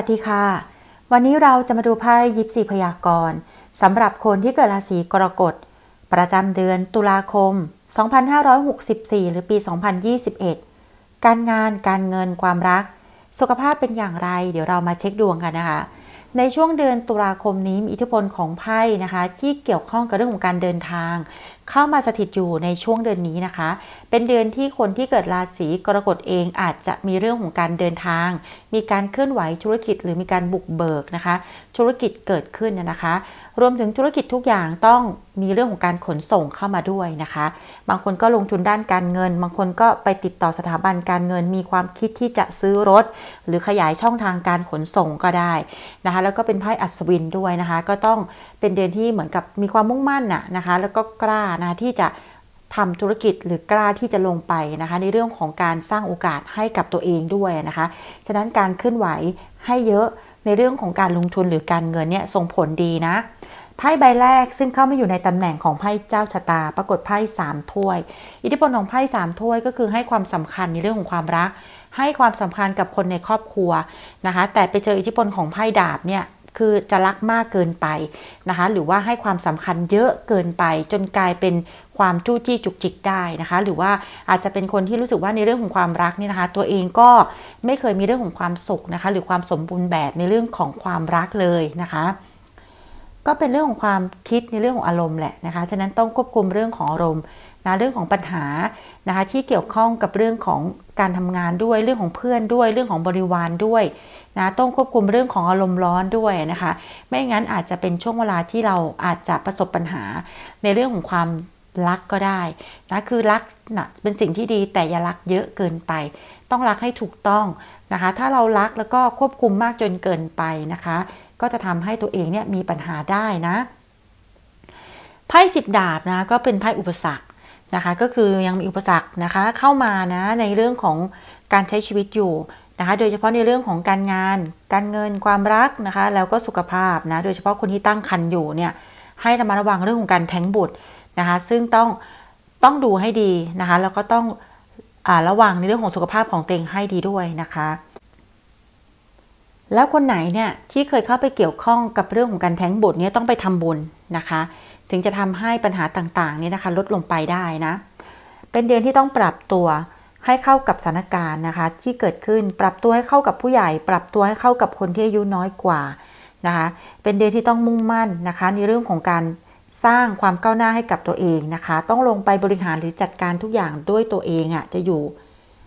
วัสดีค่ะ วันนี้เราจะมาดูไพ่ยิปซีพยากรณ์สำหรับคนที่เกิดราศีกรกฎ ประจำเดือนตุลาคม 2564 หรือปี 2021 การงานการเงินความรัก สุขภาพเป็นอย่างไร เดี๋ยวเรามาเช็คดวงกันนะคะ ในช่วงเดือนตุลาคมนี้มีอิทธิพลของไพ่นะคะ ที่เกี่ยวข้องกับเรื่องของการเดินทางเข้ามาสถิตอยู่ในช่วงเดือนนี้นะคะ เป็นเดือนที่คนที่เกิดราศีกรกฎเองอาจจะมีเรื่องของการเดินทาง มีการเคลื่อนไหวธุรกิจ หรือมีการบุกเบิกนะคะ ธุรกิจเกิดขึ้นนะคะ รวมถึงธุรกิจทุกอย่างต้องมีเรื่องของการขนส่งเข้ามาด้วยนะคะ บางคนก็ลงทุนด้านการเงิน บางคนก็ไปติดต่อสถาบันการเงิน มีความคิดที่จะซื้อรถ หรือขยายช่องทางการขนส่งก็ได้นะคะ แล้วก็เป็นไพ่อัศวินด้วยนะคะ ก็ต้องเป็นเดือนที่เหมือนกับมีความมุ่งมั่นนะนะคะ แล้วก็กล้านะที่จะทำธุรกิจหรือกล้าที่จะลงไป นะคะ ในเรื่องของการสร้างโอกาสให้กับตัวเองด้วยนะคะ ฉะนั้นการเคลื่อนไหวให้เยอะในเรื่องของการลงทุนหรือการเงินเนี่ยส่งผลดี นะไพ่ใบแรกซึ่งเข้ามาอยู่ในตำแหน่งของไพ่เจ้าชะตา ปรากฏไพ่สามถ้วยอิทธิพลของไพ่สามถ้วยก็คือให้ความสำคัญในเรื่องของความรักให้ความสำคัญกับคนในครอบครัวนะคะ แต่ไปเจออิทธิพลของไพ่ดาบเนี่ยคือ จะรักมากเกินไปนะคะหรือว่าให้ความสำคัญเยอะเกินไปจนกลายเป็นความจู้จี้จุกจิกได้นะคะ หรือว่าอาจจะเป็นคนที่รู้สึกว่าในเรื่องของความรักนี่นะคะ ตัวเองก็ไม่เคยมีเรื่องของความสุขนะคะหรือความสมบูรณ์แบบในเรื่องของความรักเลยนะคะ ก็เป็นเรื่องของความคิดในเรื่องของอารมณ์แหละนะคะฉะนั้นต้องควบคุมเรื่องของอารมณ์นะเรื่องของปัญหานะคะที่เกี่ยวข้องกับเรื่องของการทำงานด้วยเรื่องของเพื่อนด้วยเรื่องของบริวารด้วยนะต้องควบคุมเรื่องของอารมณ์ร้อนด้วยนะคะ ไม่งั้นอาจจะเป็นช่วงเวลาที่เราอาจจะประสบปัญหาในเรื่องของความรักก็ได้นะคือรักนะเป็นสิ่งที่ดีแต่อย่ารักเยอะเกินไป ต้องรักให้ถูกต้องนะคะ ถ้าเรารักแล้วก็ควบคุมมากจนเกินไปนะคะ ก็จะทำให้ตัวเองเนี่ยมีปัญหาได้นะไพ่สิบดาบนะก็เป็นไพ่อุปสรรคนะคะก็คือยังมีอุปสรรคนะคะเข้ามานะในเรื่องของการใช้ชีวิตอยู่นะคะโดยเฉพาะในเรื่องของการงาน การเงินความรักนะคะแล้วก็สุขภาพนะโดยเฉพาะคนที่ตั้งครรภ์อยู่เนี่ยให้ระมัดระวังเรื่องของการแท้งบุตรนะคะซึ่งต้องต้องดูให้ดีนะคะแล้วก็ต้องอระวังในเรื่องของสุขภาพของเตงให้ดีด้วยนะคะ แล้วคนไหน เนี่ยที่เคยเข้าไปเกี่ยวข้องกับเรื่องของการแท้งบุตรเนี่ยต้องไปทำบุญนะคะ ถึงจะทำให้ปัญหาต่างๆนี่นะคะลดลงไปได้นะเป็นเดือนที่ต้องปรับตัวให้เข้ากับสถานการณ์นะคะ ที่เกิดขึ้นปรับตัวให้เข้ากับผู้ใหญ่ปรับตัวให้เข้ากับคนที่อายุน้อยกว่านะคะ เป็นเดือนที่ต้องมุ่งมั่นนะคะ ในเรื่องของการสร้างความก้าวหน้าให้กับตัวเองนะคะ ต้องลงไปบริหารหรือจัดการทุกอย่างด้วยตัวเองอะ่ะจะอยู่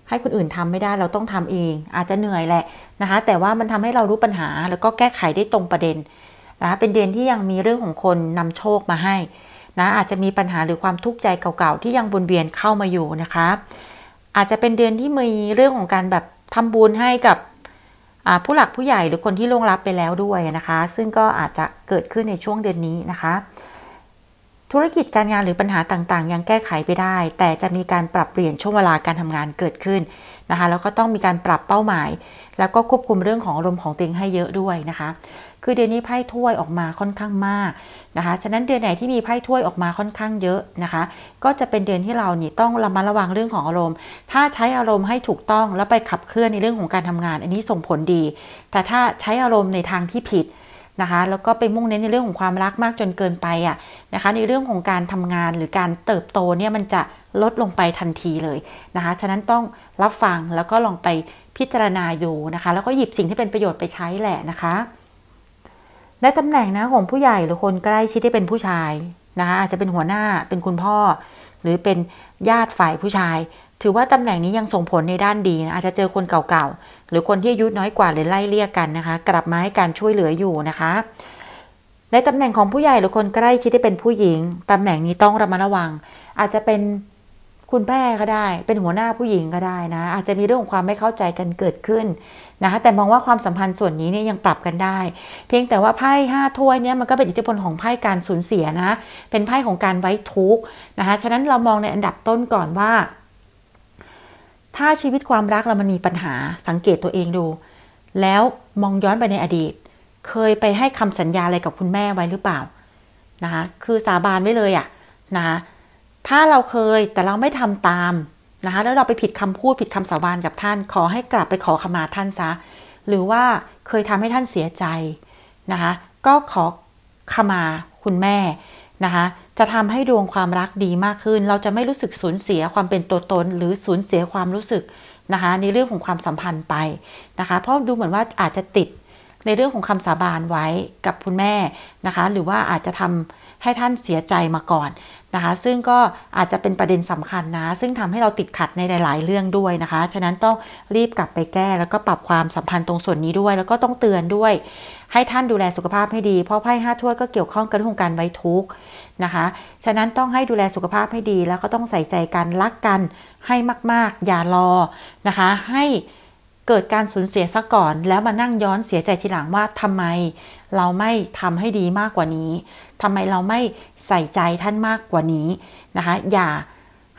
ให้คนอื่นทำไม่ได้เราต้องทำเอง อาจจะเหนื่อยแหละนะคะแต่ว่ามันทำให้เรารู้ปัญหาแล้วก็แก้ไขได้ตรงประเด็นนะคะ เป็นเดือนที่ยังมีเรื่องของคนนำโชคมาให้นะอาจจะมีปัญหาหรือความทุกข์ใจเก่าๆที่ยังวนเวียนเข้ามาอยู่นะคะอาจจะเป็นเดือนที่มีเรื่องของการแบบทำบุญให้กับผู้หลักผู้ใหญ่หรือคนที่ล่วงลับไปแล้วด้วยนะคะ ซึ่งก็อาจจะเกิดขึ้นในช่วงเดือนนี้นะคะ ธุรกิจการงานหรือปัญหาต่างๆ ยังแก้ไขไปได้ แต่จะมีการปรับเปลี่ยนช่วงเวลาการทำงานเกิดขึ้นนะคะแล้วก็ต้องมีการปรับเป้าหมาย แล้วก็ควบคุมเรื่องของอารมณ์ของตัวเองให้เยอะด้วยนะคะคือเดือนนี้ไพ่ถ้วยออกมาค่อนข้างมากนะคะ ฉะนั้นเดือนไหนที่มีไพ่ถ้วยออกมาค่อนข้างเยอะนะคะ ก็จะเป็นเดือนที่เรานี่ต้องระมัดระวังเรื่องของอารมณ์ ถ้าใช้อารมณ์ให้ถูกต้องแล้วไปขับเคลื่อนในเรื่องของการทำงาน อันนี้ส่งผลดี แต่ถ้าใช้อารมณ์ในทางที่ผิดนะคะ แล้วก็ไปมุ่งเน้นในเรื่องของความรักมากจนเกินไปอ่ะนะคะ ในเรื่องของการทำงานหรือการเติบโตเนี่ยมันจะลดลงไปทันทีเลยนะคะ ฉะนั้นต้องรับฟังแล้วก็ลองไปพิจารณาอยู่นะคะ แล้วก็หยิบสิ่งที่เป็นประโยชน์ไปใช้แหละนะคะในตำแหน่งนะของผู้ใหญ่หรือคนใกล้ ชิดที่เป็นผู้ชายนะคะอาจจะเป็นหัวหน้าเป็นคุณพ่อ หรือเป็นญาติฝ่ายผู้ชาย ถือว่า ตำแหน่งนี้ยังส่งผลในด้านดีนะอาจจะเจอคนเก่าๆ หรือคนที่อายุน้อยกว่าหรือไล่เลี่ยกันนะคะ กลับมาให้การช่วยเหลืออยู่นะคะ ในตำแหน่งของผู้ใหญ่หรือคนใกล้ชิดที่เป็นผู้หญิงตำแหน่งนี้ต้องระมัดระวัง อาจจะเป็นคุณแม่ก็ได้ เป็นหัวหน้าผู้หญิงก็ได้นะ อาจจะมีเรื่องของความไม่เข้าใจกันเกิดขึ้นนะคะแต่มองว่าความสัมพันธ์ส่วนนี้เนี่ยยังปรับกันได้ เพียงแต่ว่าไพ่ห้าถ้วยเนี่ยมันก็เป็นอิทธิพลของไพ่การสูญเสียนะเป็นไพ่ของการไว้ทุกข์นะคะฉะนั้นเรามองในอันดับต้นก่อนว่า ถ้าชีวิตความรักเรามันมีปัญหาสังเกตตัวเองดู แล้วมองย้อนไปในอดีต เคยไปให้คำสัญญาอะไรกับคุณแม่ไว้หรือเปล่านะคะคือสาบานไว้เลยอะนะะถ้าเราเคยแต่เราไม่ทำตามนะคะแล้วเราไปผิดคำพูดผิดคำสาบานกับท่านขอให้กลับไปขอขมาท่านซะ หรือว่าเคยทำให้ท่านเสียใจนะคะ ก็ขอขมาคุณแม่นะคะ จะทำให้ดวงความรักดีมากขึ้น เราจะไม่รู้สึกสูญเสียความเป็นตัวตน หรือสูญเสียความรู้สึกนะคะ ในเรื่องของความสัมพันธ์ไปนะคะเพราะดูเหมือนว่าอาจจะติดในเรื่องของคำสาบานไว้กับคุณแม่นะคะหรือว่าอาจจะทำให้ท่านเสียใจมาก่อน นะคะซึ่งก็อาจจะเป็นประเด็นสำคัญนะ ซึ่งทำให้เราติดขัดในหลายๆ เรื่องด้วยนะคะ ฉะนั้นต้องรีบกลับไปแก้แล้วก็ปรับความสัมพันธ์ตรงส่วนนี้ด้วย แล้วก็ต้องเตือนด้วยให้ท่านดูแลสุขภาพให้ดี เพราะไพ่ห้าถ้วยก็เกี่ยวข้องกับเรื่องการไว้ทุกข์นะคะ ฉะนั้นต้องให้ดูแลสุขภาพให้ดี แล้วก็ต้องใส่ใจกันรักกันให้มาก ๆ อย่ารอนะคะ ให้เกิดการสูญเสียซะก่อนแล้วมานั่งย้อนเสียใจทีหลังว่าทำไมเราไม่ทำให้ดีมากกว่านี้ทำไมเราไม่ใส่ใจท่านมากกว่านี้นะคะ อย่า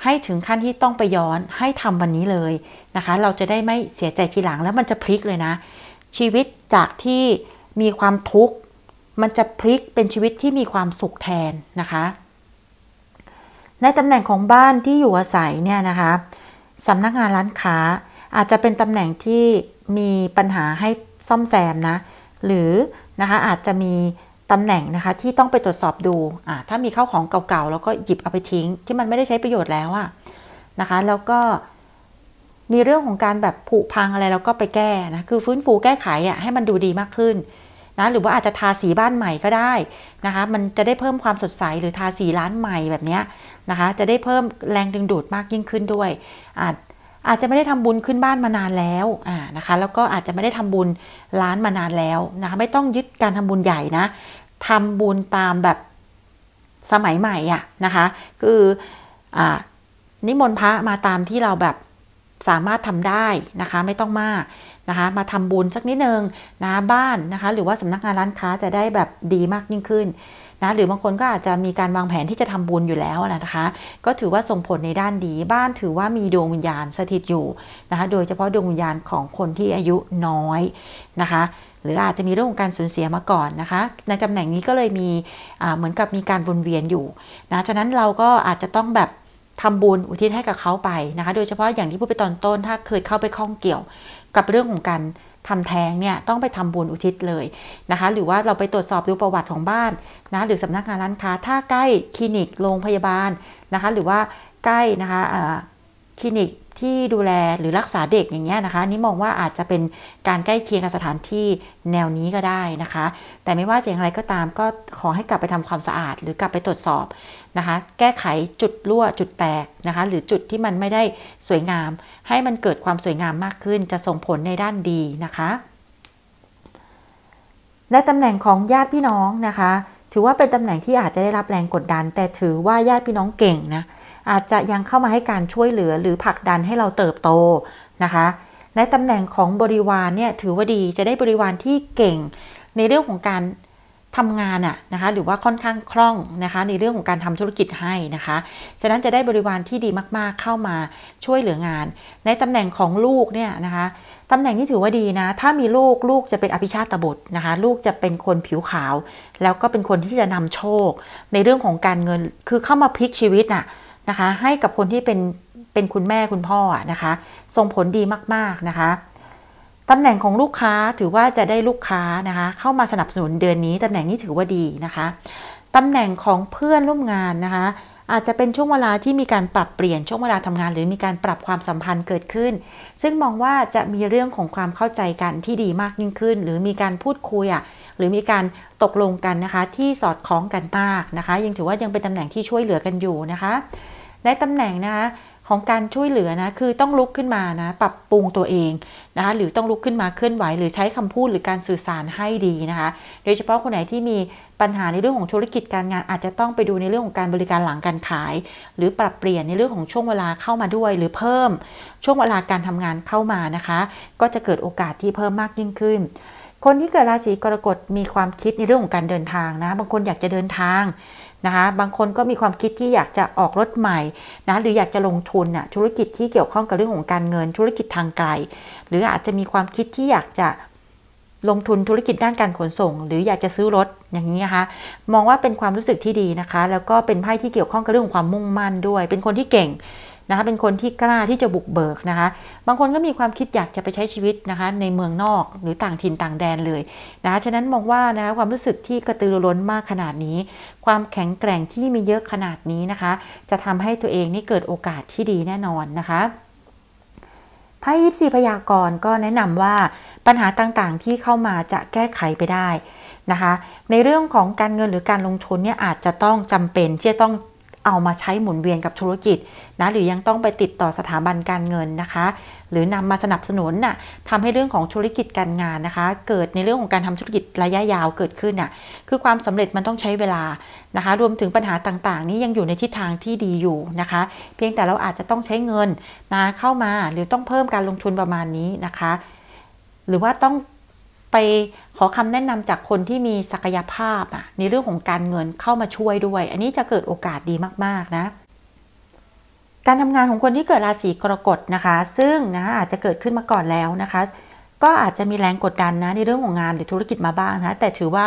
ให้ถึงขั้นที่ต้องไปย้อนให้ทำวันนี้เลยนะคะ เราจะได้ไม่เสียใจทีหลังแล้วมันจะพลิกเลยนะ ชีวิตจากที่มีความทุกข์ มันจะพลิกเป็นชีวิตที่มีความสุขแทนนะคะ ในตำแหน่งของบ้านที่อยู่อาศัยเนี่ยนะคะสำนักงานร้านค้าอาจจะเป็นตำแหน่งที่มีปัญหาให้ซ่อมแซมนะ หรือนะคะอาจจะมีตำแหน่งนะคะ ที่ต้องไปตรวจสอบดูอ่าถ้ามีเข้าของเก่าๆแล้วก็หยิบเอาไปทิ้งที่มันไม่ได้ใช้ประโยชน์แล้วอะนะคะ แล้วก็มีเรื่องของการแบบผุพังอะไรแล้วก็ไปแก้นะคือ ฟื้นฟูแก้ไขอะให้มันดูดีมากขึ้นนะหรือว่าอาจจะทาสีบ้านใหม่ก็ได้นะคะ มันจะได้เพิ่มความสดใสหรือทาสีร้านใหม่แบบนี้นะคะจะได้เพิ่มแรงดึงดูดมากยิ่งขึ้นด้วยอาจอาจจะไม่ได้ทำบุญขึ้นบ้านมานานแล้วอ่านะคะ แล้วก็อาจจะไม่ได้ทำบุญร้านมานานแล้วนะคะไม่ต้องยึดการทำบุญใหญ่นะทำบุญตามแบบสมัยใหม่อ่ะนะคะ คืออนิมนต์พระมาตามที่เราแบบสามารถทำได้นะคะไม่ต้องมากนะคะ มาทำบุญสักนิดนึงนะบ้านนะคะ หรือว่าสำนักงานร้านค้าจะได้แบบดีมากยิ่งขึ้นนะหรือบางคนก็อาจจะมีการวางแผนที่จะทำบุญอยู่แล้วนะคะก็ถือว่าส่งผลในด้านดีบ้านถือว่ามีดวงวิญญาณสถิตอยู่นะคะโดยเฉพาะดวงวิญญาณของคนที่อายุน้อยนะคะหรืออาจจะมีเรื่องของการสูญเสียมาก่อนนะคะในตำแหน่งนี้ก็เลยมีเหมือนกับมีการวนเวียนอยู่นะฉะนั้นเราก็อาจจะต้องแบบทำบุญอุทิศให้กับเขาไปนะคะโดยเฉพาะอย่างที่พูดไปตอนต้นถ้าเคยเข้าไปข้องเกี่ยวกับเรื่องของการทำแท้งเนี่ยต้องไปทำบุญอุทิศเลยนะคะ หรือว่าเราไปตรวจสอบดูประวัติของบ้านนะหรือสำนักงานร้านค้า ถ้าใกล้คลินิก โรงพยาบาลนะคะ หรือว่าใกล้นะคะคลินิกที่ดูแลหรือรักษาเด็กอย่างเงี้ยนะคะ นี่มองว่าอาจจะเป็นการใกล้เคียงกับสถานที่แนวนี้ก็ได้นะคะ แต่ไม่ว่าจะอย่างไรก็ตามก็ขอให้กลับไปทำความสะอาด หรือกลับไปตรวจสอบนะคะ แก้ไขจุดรั่วจุดแตกนะคะ หรือจุดที่มันไม่ได้สวยงาม ให้มันเกิดความสวยงามมากขึ้น จะส่งผลในด้านดีนะคะและตำแหน่งของญาติพี่น้องนะคะ ถือว่าเป็นตำแหน่งที่อาจจะได้รับแรงกดดัน แต่ถือว่าญาติพี่น้องเก่งนะอาจจะยังเข้ามาให้การช่วยเหลือหรือผลักดันให้เราเติบโตนะคะ ในตำแหน่งของบริวารเนี่ยถือว่าดีจะได้บริวารที่เก่งในเรื่องของการทำงานอะนะคะ หรือว่าค่อนข้างคล่องนะคะ ในเรื่องของการทำธุรกิจให้นะคะฉะนั้นจะได้บริวารที่ดีมาก ๆ เข้ามาช่วยเหลืองาน ในตำแหน่งของลูกเนี่ยนะคะตำแหน่งนี้ถือว่าดีนะถ้ามีลูกลูกจะเป็นอภิชาตบุตรนะคะ ลูกจะเป็นคนผิวขาว แล้วก็เป็นคนที่จะนำโชค ในเรื่องของการเงินคือเข้ามาพลิกชีวิตน่ะนะคะ ให้กับคนที่เป็นเป็นคุณแม่คุณพ่อนะคะส่งผลดีมาก ๆนะคะตำแหน่งของลูกค้าถือว่าจะได้ลูกค้านะคะ เข้ามาสนับสนุนเดือนนี้ตำแหน่งนี้ถือว่าดีนะคะตำแหน่งของเพื่อนร่วมงานนะคะ อาจจะเป็นช่วงเวลาที่มีการปรับเปลี่ยนช่วงเวลาทำงาน หรือมีการปรับความสัมพันธ์เกิดขึ้น ซึ่งมองว่าจะมีเรื่องของความเข้าใจกันที่ดีมากยิ่งขึ้น หรือมีการพูดคุยอ่ะหรือมีการตกลงกันนะคะที่สอดคล้องกันมากนะคะ ยังถือว่ายังเป็นตำแหน่งที่ช่วยเหลือกันอยู่นะคะ ในตำแหน่งนะคะของการช่วยเหลือนะ คือต้องลุกขึ้นมานะ ปรับปรุงตัวเองนะคะ หรือต้องลุกขึ้นมาเคลื่อนไหว หรือใช้คำพูดหรือการสื่อสารให้ดีนะคะ โดยเฉพาะคนไหนที่มีปัญหาในเรื่องของธุรกิจการงานอาจจะต้องไปดูในเรื่องของการบริการหลังการขาย หรือปรับเปลี่ยนในเรื่องของช่วงเวลาเข้ามาด้วยหรือเพิ่ม ช่วงเวลาการทำงานเข้ามานะคะ ก็จะเกิดโอกาสที่เพิ่มมากยิ่งขึ้น คนที่เกิดราศีกรกฎมีความคิดในเรื่องของการเดินทางนะ บางคนอยากจะเดินทางนะคะบางคนก็มีความคิดที่อยากจะออกรถใหม่นะหรืออยากจะลงทุนน่ะธุรกิจที่เกี่ยวข้องกับเรื่องของการเงินธุรกิจทางไกล หรืออาจจะมีความคิดที่อยากจะลงทุนธุรกิจด้านการขนส่ง หรืออยากจะซื้อ รถ อย่างนี้นะคะมองว่าเป็นความรู้สึกที่ดีนะคะแล้วก็เป็นไพ่ที่เกี่ยวข้องกับเรื่องของความมุ่งมั่นด้วย เป็นคนที่เก่งนะคะเป็นคนที่กล้าที่จะบุกเบิกนะคะ บางคนก็มีความคิดอยากจะไปใช้ชีวิตนะคะในเมืองนอกหรือต่างถิ่นต่างแดนเลยนะคะฉะนั้นมองว่านะคะความรู้สึกที่กระตือรือร้นมากขนาดนี้ ความแข็งแกร่งที่มีเยอะขนาดนี้นะคะ จะทำให้ตัวเองนี่เกิดโอกาสที่ดีแน่นอนนะคะไพ่ยิปซีพยากรณ์ก็แนะนำว่าปัญหาต่างๆ ที่เข้ามาจะแก้ไขไปได้นะคะ ในเรื่องของการเงินหรือการลงทุนเนี่ยอาจจะต้องจำเป็นที่จะต้องเอามาใช้หมุนเวียนกับธุรกิจนะหรือยังต้องไปติดต่อสถาบันการเงินนะคะ หรือนำมาสนับสนุนน่ะทำให้เรื่องของธุรกิจการงานนะคะ เกิดในเรื่องของการทำธุรกิจระยะยาวเกิดขึ้นน่ะคือความสำเร็จมันต้องใช้เวลา นะคะ รวมถึงปัญหาต่างๆนี้ยังอยู่ในทิศทางที่ดีอยู่นะคะ เพียงแต่เราอาจจะต้องใช้เงินนะเข้ามาหรือต้องเพิ่มการลงทุนประมาณนี้นะคะ หรือว่าต้องไปขอคำแนะนำจากคนที่มีศักยภาพอ่ะในเรื่องของการเงินเข้ามาช่วยด้วย อันนี้จะเกิดโอกาสดีมากๆนะ การทำงานของคนที่เกิดราศีกรกฎนะคะ ซึ่งนะอาจจะเกิดขึ้นมาก่อนแล้วนะคะ ก็อาจจะมีแรงกดดันนะในเรื่องของงานหรือธุรกิจมาบ้างนะแต่ถือว่า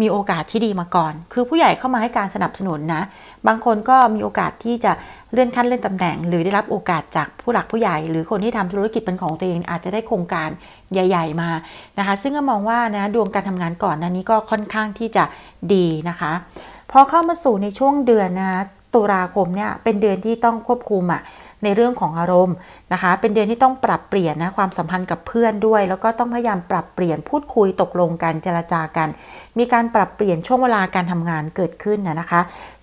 มีโอกาสที่ดีมาก่อน คือผู้ใหญ่เข้ามาให้การสนับสนุนนะบางคนก็มีโอกาสที่จะเลื่อนขั้นเลื่อนตำแหน่ง หรือได้รับโอกาสจากผู้หลักผู้ใหญ่ หรือคนที่ทำธุรกิจเป็นของตัวเองอาจจะได้โครงการใหญ่ ๆมานะคะ ซึ่งก็มองว่านะดวงการทำงานก่อนนั้นนี้ก็ค่อนข้างที่จะดีนะคะ พอเข้ามาสู่ในช่วงเดือนนะตุลาคมเนี่ย เป็นเดือนที่ต้องควบคุมอะ่ะในเรื่องของอารมณ์นะคะ เป็นเดือนที่ต้องปรับเปลี่ยนนะความสัมพันธ์กับเพื่อนด้วย แล้วก็ต้องพยายามปรับเปลี่ยนพูดคุยตกลงกันเจรจากัน มีการปรับเปลี่ยนช่วงเวลาการทำงานเกิดขึ้นนะคะ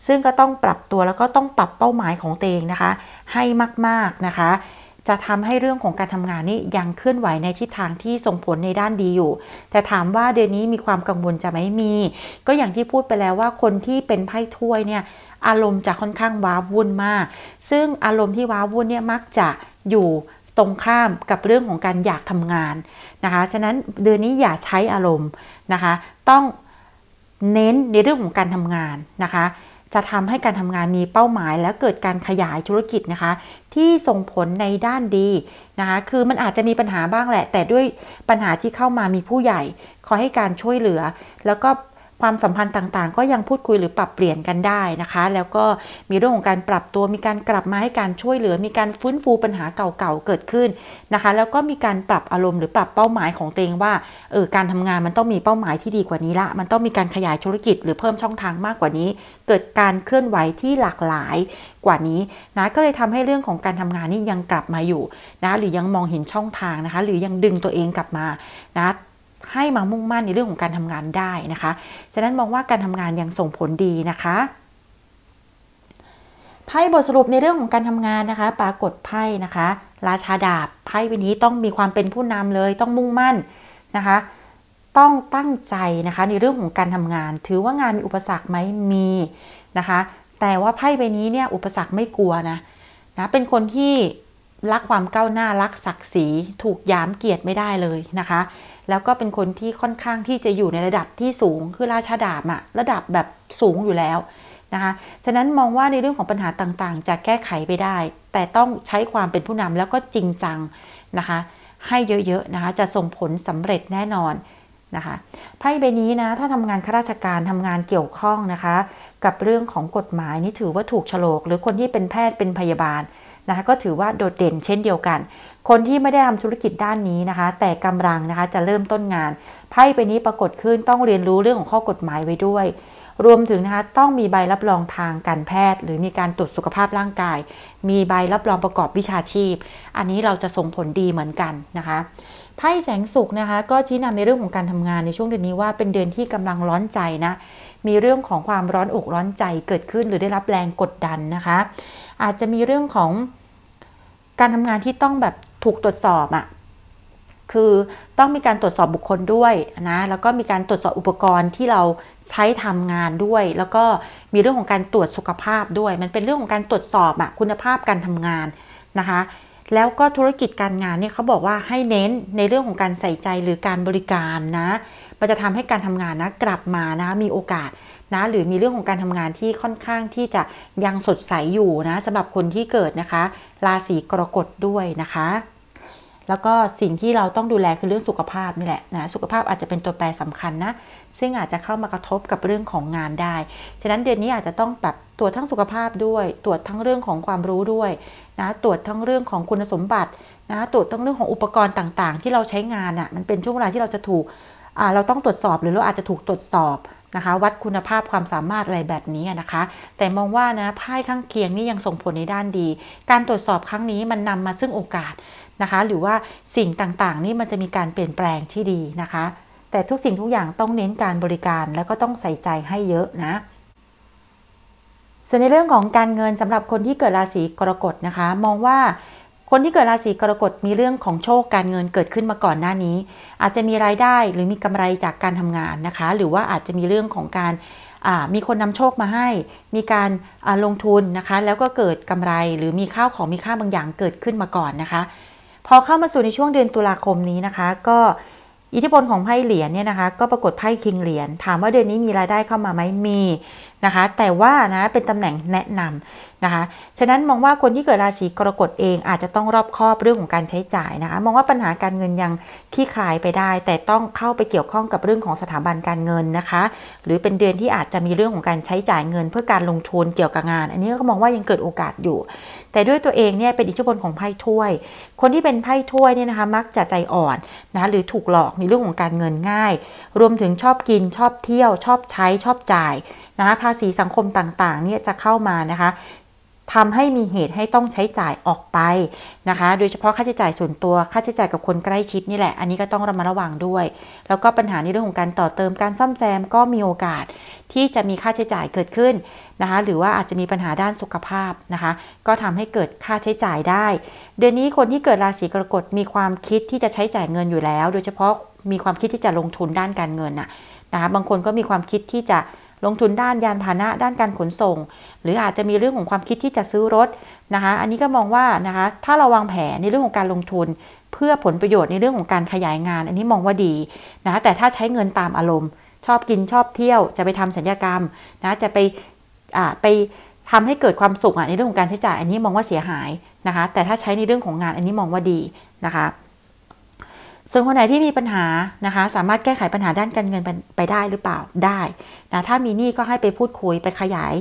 ซึ่งก็ต้องปรับตัวแล้วก็ต้องปรับเป้าหมายของตัวเองนะคะ ให้มากๆนะคะ จะทำให้เรื่องของการทำงานนี่ยังเคลื่อนไหวในทิศทางที่ส่งผลในด้านดีอยู่ แต่ถามว่าเดือนนี้มีความกังวลจะไหมมี ก็อย่างที่พูดไปแล้วว่าคนที่เป็นไพ่ถ้วยเนี่ยอารมณ์จะค่อนข้างว้าวุ่นมาก ซึ่งอารมณ์ที่ว้าวุ่นเนี่ยมักจะอยู่ตรงข้ามกับเรื่องของการอยากทำงาน นะคะ ฉะนั้นเดือนนี้อย่าใช้อารมณ์นะคะ ต้องเน้นในเรื่องของการทำงานนะคะ จะทำให้การทำงานมีเป้าหมายและเกิดการขยายธุรกิจนะคะ ที่ส่งผลในด้านดีนะคะ คือมันอาจจะมีปัญหาบ้างแหละ แต่ด้วยปัญหาที่เข้ามามีผู้ใหญ่ ขอให้การช่วยเหลือแล้วก็ความสัมพันธ์ต่าง ๆ ก็ยังพูดคุยหรือปรับเปลี่ยนกันได้นะคะ แล้วก็มีเรื่องของการปรับตัวมีการกลับมาให้การช่วยเหลือ มีการฟื้นฟูปัญหาเก่า ๆ เกิดขึ้นนะคะ แล้วก็มีการปรับอารมณ์หรือปรับเป้าหมายของตัวเองว่าเออการทำงานมันต้องมีเป้าหมายที่ดีกว่านี้ละมันต้องมีการขยายธุรกิจหรือเพิ่มช่องทางมากกว่านี้ เกิดการเคลื่อนไหวที่หลากหลายกว่านี้นะก็เลยทำให้เรื่องของการทำงานนี่ยังกลับมาอยู่นะ หรือยังมองเห็นช่องทางนะคะ หรือยังดึงตัวเองกลับมานะให้มามุ่งมั่นในเรื่องของการทำงานได้นะคะ ฉะนั้นมองว่าการทำงานยังส่งผลดีนะคะ ไพ่บทสรุปในเรื่องของการทำงานนะคะ ปรากฏไพ่นะคะ ราชาดาบไพ่วันนี้ต้องมีความเป็นผู้นำเลย ต้องมุ่งมั่นนะคะ ต้องตั้งใจนะคะในเรื่องของการทำงาน ถือว่างานมีอุปสรรคไหมมีนะคะ แต่ว่าไพ่ใบนี้เนี่ย อุปสรรคไม่กลัว นะ นะเป็นคนที่ รักความก้าวหน้ารักศักดิ์ศรีถูกยามเกียรติไม่ได้เลยนะคะแล้วก็เป็นคนที่ค่อนข้างที่จะอยู่ในระดับที่สูง คือราชาดาบอะระดับแบบสูงอยู่แล้วนะคะฉะนั้นมองว่าในเรื่องของปัญหาต่างๆ จะแก้ไขไปได้ แต่ต้องใช้ความเป็นผู้นำแล้วก็จริงจังนะคะให้เยอะๆ นะคะจะส่งผลสำเร็จแน่นอนนะคะไพ่ใบนี้นะถ้าทำงานข้าราชการทำงานเกี่ยวข้องนะคะ กับเรื่องของกฎหมายนี่ถือว่าถูกฉลก หรือคนที่เป็นแพทย์เป็นพยาบาลนะคะก็ถือว่าโดดเด่นเช่นเดียวกันคนที่ไม่ได้ทำธุรกิจด้านนี้นะคะ แต่กำลังนะคะ จะเริ่มต้นงานไพ่ไปนี้ปรากฏขึ้นต้องเรียนรู้เรื่องของข้อกฎหมายไว้ด้วย รวมถึงนะคะต้องมีใบรับรองทางการแพทย์ หรือมีการตรวจสุขภาพร่างกาย มีใบรับรองประกอบวิชาชีพ อันนี้เราจะส่งผลดีเหมือนกันนะคะไพ่แสงสุกนะคะก็ชี้นำในเรื่องของการทำงานในช่วงเดือนนี้ว่าเป็นเดือนที่กำลังร้อนใจนะมีเรื่องของความร้อนอกร้อนใจเกิดขึ้น หรือได้รับแรงกดดันนะคะ อาจจะมีเรื่องของการทำงานที่ต้องแบบถูกตรวจสอบอะ่ะ คือต้องมีการตรวจสอบบุคคลด้วยนะ แล้วก็มีการตรวจสอบอุปกรณ์ที่เราใช้ทำงานด้วย แล้วก็มีเรื่องของการตรวจสุขภาพด้วย มันเป็นเรื่องของการตรวจสอบอะคุณภาพการทำงานนะคะ แล้วก็ธุรกิจการงานเนี่ยเขาบอกว่าให้เน้นในเรื่องของการใส่ใจหรือการบริการนะ มันจะทำให้การทำงานนะ กลับมานะมีโอกาสนะ หรือมีเรื่องของการทำงานที่ค่อนข้างที่จะยังสดใสอยู่นะสำหรับคนที่เกิดนะคะ ราศีกรกฎด้วยนะคะแล้วก็สิ่งที่เราต้องดูแลคือเรื่องสุขภาพนี่แหละนะ สุขภาพอาจจะเป็นตัวแปรสำคัญนะ ซึ่งอาจจะเข้ามากระทบกับเรื่องของงานได้ ฉะนั้นเดือนนี้อาจจะต้องแบบตรวจทั้งสุขภาพด้วย ตรวจทั้งเรื่องของความรู้ด้วยนะ ตรวจทั้งเรื่องของคุณสมบัตินะ ตรวจทั้งเรื่องของอุปกรณ์ต่างๆ ที่เราใช้งานอะ่ะ มันเป็นช่วงเวลาที่เราจะถูกเราต้องตรวจสอบ หรือเราอาจจะถูกตรวจสอบนะคะ วัดคุณภาพความสามารถอะไรแบบนี้นะคะ แต่มองว่านะ ไพ่ข้างเคียงนี่ยังส่งผลในด้านดี การตรวจสอบครั้งนี้มันนำมาซึ่งโอกาสนะคะหรือว่าสิ่งต่างๆนี่มันจะมีการเปลี่ยนแปลงที่ดีนะคะ แต่ทุกสิ่งทุกอย่างต้องเน้นการบริการแล้วก็ต้องใส่ใจให้เยอะนะ ส่วนในเรื่องของการเงินสำหรับคนที่เกิดราศีกรกฎนะคะ มองว่าคนที่เกิดราศีกรกฎมีเรื่องของโชคการเงินเกิดขึ้นมาก่อนหน้านี้ อาจจะมีรายได้หรือมีกำไรจากการทำงานนะคะ หรือว่าอาจจะมีเรื่องของการมีคนนำโชคมาให้ มีการลงทุนนะคะ แล้วก็เกิดกำไรหรือมีข้าวของมีค่าบางอย่างเกิดขึ้นมาก่อนนะคะพอเข้ามาสู่ในช่วงเดือนตุลาคมนี้นะคะ ก็อิทธิพลของไพ่เหรียญเนี่ยนะคะก็ปรากฏไพ่คิงเหรียญถามว่าเดือนนี้มีรายได้เข้ามาไหมมีนะคะ แต่ว่านะเป็นตำแหน่งแนะนำนะคะฉะนั้นมองว่าคนที่เกิดราศีกรกฎเองอาจจะต้องรอบคอบเรื่องของการใช้จ่ายนะคะ มองว่าปัญหาการเงินยังคลี่คลายไปได้ แต่ต้องเข้าไปเกี่ยวข้องกับเรื่องของสถาบันการเงินนะคะ หรือเป็นเดือนที่อาจจะมีเรื่องของการใช้จ่ายเงิน เพื่อการลงทุนเกี่ยวกับงาน อันนี้ก็มองว่ายังเกิดโอกาสอยู่แต่ด้วยตัวเองเนี่ย เป็นอิทธิพลของไพ่ถ้วย คนที่เป็นไพ่ถ้วยเนี่ยนะคะมักจะใจอ่อนนะหรือถูกหลอกในเรื่องของการเงินง่าย รวมถึงชอบกินชอบเที่ยวชอบใช้ชอบจ่ายนะภาษีสังคมต่างๆเนี่ยจะเข้ามานะคะทำให้มีเหตุให้ต้องใช้จ่ายออกไปนะคะโดยเฉพาะค่าใช้จ่ายส่วนตัวค่าใช้จ่ายกับคนใกล้ชิดนี่แหละอันนี้ก็ต้องระมัดระวังด้วย แล้วก็ปัญหาในเรื่องของการต่อเติมการซ่อมแซมก็มีโอกาสที่จะมีค่าใช้จ่ายเกิดขึ้นนะคะหรือว่าอาจจะมีปัญหาด้านสุขภาพนะคะ ก็ทำให้เกิดค่าใช้จ่ายได้ เดือนนี้คนที่เกิดราศีกรกฎมีความคิดที่จะใช้จ่ายเงินอยู่แล้ว โดยเฉพาะมีความคิดที่จะลงทุนด้านการเงินน่ะนะคะบางคนก็มีความคิดที่จะลงทุนด้านยานพาหนะ ด้านการขนส่ง หรืออาจจะมีเรื่องของความคิดที่จะซื้อรถนะคะ อันนี้ก็มองว่านะคะถ้าเราวางแผนในเรื่องของการลงทุนเพื่อผลประโยชน์ในเรื่องของการขยายงาน อันนี้มองว่าดีนะแต่ถ้าใช้เงินตามอารมณ์ ชอบกินชอบเที่ยวจะไปทำสัญญกรรมนะจะไปไปทำให้เกิดความสุขในเรื่องของการใช้จ่ายอันนี้มองว่าเสียหายนะคะแต่ถ้าใช้ในเรื่องของงานอันนี้มองว่าดีนะคะส่วนคนไหนที่มีปัญหานะคะสามารถแก้ไขปัญหาด้านการเงินไปได้หรือเปล่าได้นะถ้ามีหนี้ก็ให้ไปพูดคุยไปขยาย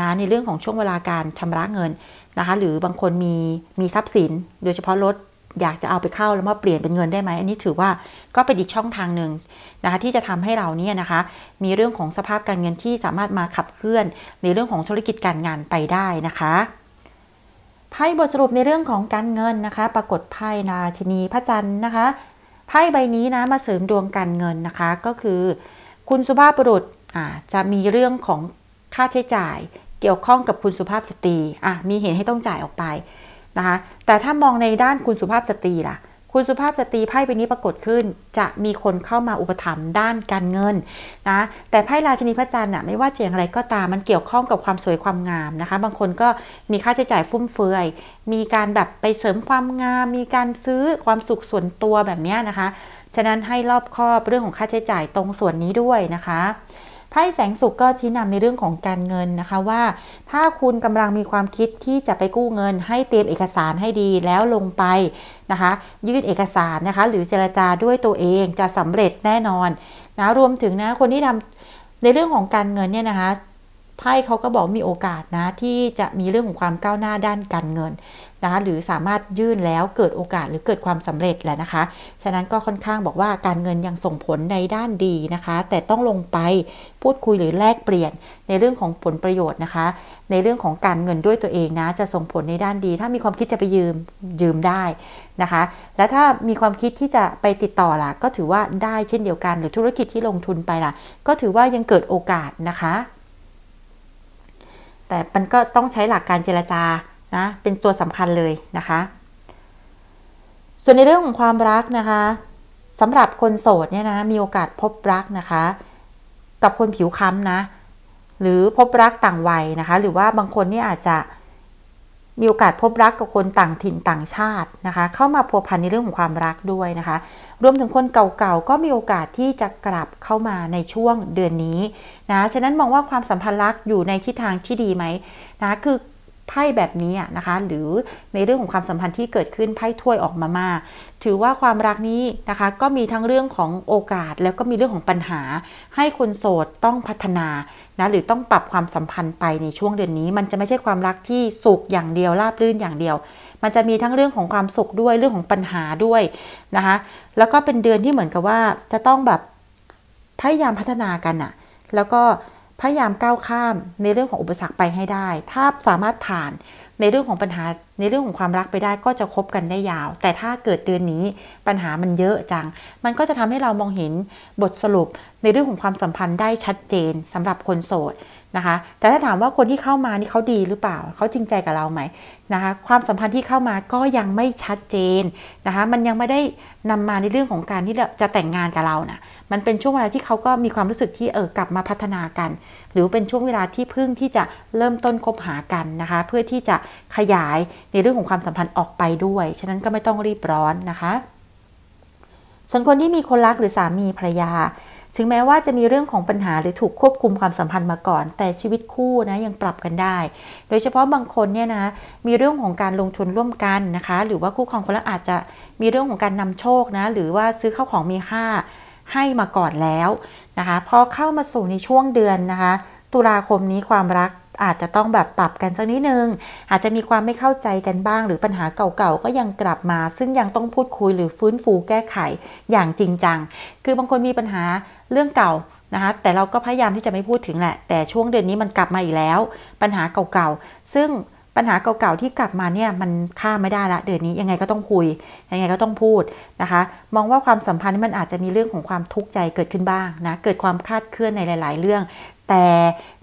นะในเรื่องของช่วงเวลาการชำระเงินนะคะหรือบางคนมีมีทรัพย์สิน โดยเฉพาะรถอยากจะเอาไปเข้าแล้วมาเปลี่ยนเป็นเงินได้ไหมอันนี้ถือว่าก็เป็นอีกช่องทางหนึ่งนะคะ ที่จะทำให้เราเนี่ยนะคะ มีเรื่องของสภาพการเงินที่สามารถมาขับเคลื่อนในเรื่องของธุรกิจการงานไปได้นะคะไพ่บทสรุปในเรื่องของการเงินนะคะ ปรากฏไพ่นาชินี พระจันทร์นะคะไพ่ใบนี้นะมาเสริมดวงการเงินนะคะ ก็คือ คุณสุภาพบุรุษจะมีเรื่องของค่าใช้จ่าย เกี่ยวข้องกับคุณสุภาพสตรีมีเหตุให้ต้องจ่ายออกไปนะคะแต่ถ้ามองในด้านคุณสุภาพสตรีล่ะ คุณสุภาพสตรีไพ่ใบนี้ปรากฏขึ้นจะมีคนเข้ามาอุปถัมภ์ด้านการเงินนะ แต่ไพ่ราชินีพระจันทร์น่ะไม่ว่าจะอย่างไรก็ตามมันเกี่ยวข้องกับความสวยความงามนะคะ บางคนก็มีค่าใช้จ่ายฟุ่มเฟือย มีการแบบไปเสริมความงาม มีการซื้อความสุขส่วนตัวแบบนี้นะคะ ฉะนั้นให้รอบคอบ เรื่องของค่าใช้จ่ายตรงส่วนนี้ด้วยนะคะไพ่แสงสุกก็ชี้นำในเรื่องของการเงินนะคะว่า ถ้าคุณกำลังมีความคิดที่จะไปกู้เงิน ให้เตรียมเอกสารให้ดีแล้วลงไปนะคะ ยื่นเอกสารนะคะ หรือเจรจาด้วยตัวเองจะสำเร็จแน่นอนนะรวมถึงนะคนที่ทำในเรื่องของการเงินเนี่ยนะคะไพ่เขาก็บอกมีโอกาสนะที่จะมีเรื่องของความก้าวหน้าด้าน การเงินนะ หรือสามารถยื่นแล้วเกิดโอกาสหรือเกิดความสำเร็จแหละนะคะ ฉะนั้นก็ค่อนข้างบอกว่าการเงินยังส่งผลในด้านดีนะคะ แต่ต้องลงไปพูดคุยหรือแลกเปลี่ยนในเรื่องของผลประโยชน์นะคะ ในเรื่องของการเงินด้วยตัวเองนะ จะส่งผลในด้านดีถ้ามีความคิดจะไปยืมยืมได้นะคะ และถ้ามีความคิดที่จะไปติดต่อล่ะก็ถือว่าได้เช่นเดียวกันหรือธุรกิจที่ลงทุนไปล่ะ ก็ถือว่ายังเกิดโอกาสนะคะแต่มันก็ต้องใช้หลักการเจรจานะเป็นตัวสำคัญเลยนะคะ ส่วนในเรื่องของความรักนะคะสำหรับคนโสดเนี่ยนะมีโอกาสพบรักนะคะ กับคนผิวค้ำนะหรือพบรักต่างวัยนะคะ หรือว่าบางคนนี่อาจจะมีโอกาสพบรักกับคนต่างถิ่นต่างชาตินะคะ เข้ามาพัวพันในเรื่องของความรักด้วยนะคะรวมถึงคนเก่าๆ ก็มีโอกาสที่จะกลับเข้ามาในช่วงเดือนนี้ นะฉะนั้นมองว่า ความสัมพันธ์รักอยู่ในทิศทางที่ดีไหมนะคือไพ่แบบนี้นะคะ หรือในเรื่องของความสัมพันธ์ที่เกิดขึ้นไพ่ถ้วยออกมามาถือว่าความรักนี้นะคะก็มีทั้งเรื่องของโอกาสแล้วก็มีเรื่องของปัญหา ให้คนโสดต้องพัฒนานะหรือต้องปรับความสัมพันธ์ไปในช่วงเดือนนี้ มันจะไม่ใช่ความรักที่สุขอย่างเดียวราบรื่นอย่างเดียวมันจะมีทั้งเรื่องของความสุขด้วยเรื่องของปัญหาด้วยนะคะแล้วก็เป็นเดือนที่เหมือนกับว่าจะต้องแบบพยายามพัฒนากันอะแล้วก็พยายามก้าวข้ามในเรื่องของอุปสรรคไปให้ได้ ถ้าสามารถผ่านในเรื่องของปัญหาในเรื่องของความรักไปได้ก็จะคบกันได้ยาว แต่ถ้าเกิดเดือนนี้ปัญหามันเยอะจังมันก็จะทำให้เรามองเห็นบทสรุปในเรื่องของความสัมพันธ์ได้ชัดเจนสำหรับคนโสดนะคะ แต่ถ้าถามว่าคนที่เข้ามานี่เขาดีหรือเปล่า เขาจริงใจกับเราไหมนะคะความสัมพันธ์ที่เข้ามาก็ยังไม่ชัดเจนนะคะมันยังไม่ได้นำมาในเรื่องของการที่จะแต่งงานกับเรานะ่ะมันเป็นช่วงเวลาที่เขาก็มีความรู้สึกที่เออกลับมาพัฒนากัน หรือเป็นช่วงเวลาที่เพิ่งที่จะเริ่มต้นคบหากันนะคะเพื่อที่จะขยายในเรื่องของความสัมพันธ์ออกไปด้วยฉะนั้นก็ไม่ต้องรีบร้อนนะคะ ส่วนคนที่มีคนรักหรือสามีภรรยาถึงแม้ว่าจะมีเรื่องของปัญหาหรือถูกควบคุมความสัมพันธ์มาก่อน แต่ชีวิตคู่นะยังปรับกันได้ โดยเฉพาะบางคนเนี่ยนะมีเรื่องของการลงทุนร่วมกันนะคะ หรือว่าคู่ครองคนละอาจจะมีเรื่องของการนำโชคนะหรือว่าซื้อข้าวของมีค่าให้มาก่อนแล้วนะคะพอเข้ามาสู่ในช่วงเดือนนะคะตุลาคมนี้ความรักอาจจะต้องแบบปรับกันสักนิดนึง อาจจะมีความไม่เข้าใจกันบ้าง หรือปัญหาเก่าๆก็ยังกลับมา ซึ่งยังต้องพูดคุย หรือฟื้นฟูแก้ไขอย่างจริงจัง คือบางคนมีปัญหาเรื่องเก่านะคะ แต่เราก็พยายามที่จะไม่พูดถึงแหละ แต่ช่วงเดือนนี้มันกลับมาอีกแล้ว ปัญหาเก่าๆ ซึ่งปัญหาเก่าๆที่กลับมาเนี่ยมันฆ่าไม่ได้ละ เดือนนี้ ยังไงก็ต้องคุย ยังไงก็ต้องพูดนะคะ มองว่าความสัมพันธ์มันอาจจะมีเรื่องของความทุกข์ใจเกิดขึ้นบ้างนะ เกิดความคาดเคลื่อนในหลาย ๆ เรื่อง แต่